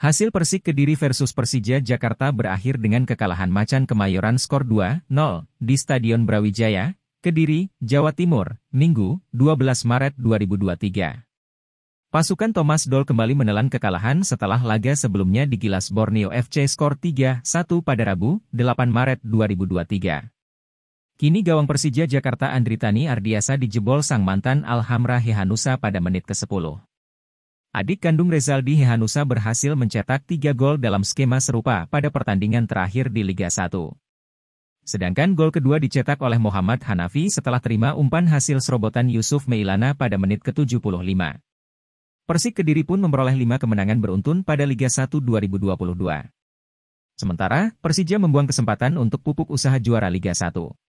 Hasil Persik Kediri versus Persija Jakarta berakhir dengan kekalahan Macan Kemayoran skor 2-0 di Stadion Brawijaya, Kediri, Jawa Timur, Minggu, 12 Maret 2023. Pasukan Thomas Doll kembali menelan kekalahan setelah laga sebelumnya di digilas Borneo FC skor 3-1 pada Rabu, 8 Maret 2023. Kini gawang Persija Jakarta Andritani Ardiasa dijebol sang mantan Alhamra Hehanusa pada menit ke-10. Adik kandung Rezaldi Hehanusa berhasil mencetak tiga gol dalam skema serupa pada pertandingan terakhir di Liga 1. Sedangkan gol kedua dicetak oleh Muhammad Hanafi setelah terima umpan hasil serobotan Yusuf Meilana pada menit ke-75. Persik Kediri pun memperoleh 5 kemenangan beruntun pada Liga 1 2022. Sementara, Persija membuang kesempatan untuk pupuk usaha juara Liga 1.